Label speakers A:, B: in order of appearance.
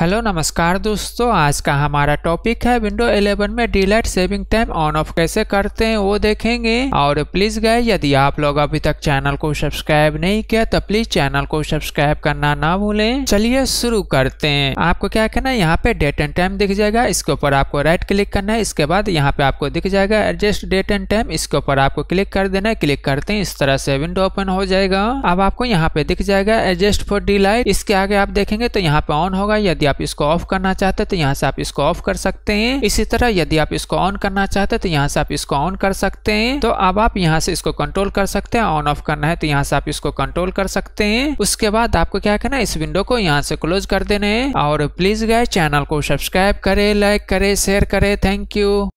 A: hello नमस्कार दोस्तों आज का हमारा टॉपिक है विंडो 11 में daylight saving time on off कैसे करते हैं वो देखेंगे और प्लीज गए यदि आप लोग अभी तक चैनल को सब्सक्राइब नहीं किया तो प्लीज चैनल को सब्सक्राइब करना ना भूलें चलिए शुरू करते हैं आपको क्या करना है यहाँ पे डेट एंड टाइम दिख जाएगा इसके ऊपर आपको राइट क्लिक करना है इसके बाद यहाँ पे आपको दिख जाएगा एडजस्ट डेट एंड टाइम इसके ऊपर आपको क्लिक कर देना है क्लिक करते हैं इस तरह से विंडो ओपन हो जाएगा अब आपको यहाँ पे दिख जाएगा एडजस्ट फॉर डीलाइट इसके आगे आप देखेंगे तो यहाँ पे ऑन होगा यदि आप इसको ऑफ करना चाहते हैं तो यहाँ से आप इसको ऑफ कर सकते हैं इसी तरह यदि आप इसको ऑन करना चाहते हैं तो यहाँ से आप इसको ऑन कर सकते हैं तो अब आप यहाँ से इसको कंट्रोल कर सकते हैं ऑन ऑफ करना है तो यहाँ से आप इसको कंट्रोल कर सकते हैं उसके बाद आपको क्या करना है इस विंडो को यहाँ से क्लोज कर देने और प्लीज गए चैनल को सब्सक्राइब करे लाइक करे शेयर करे थैंक यू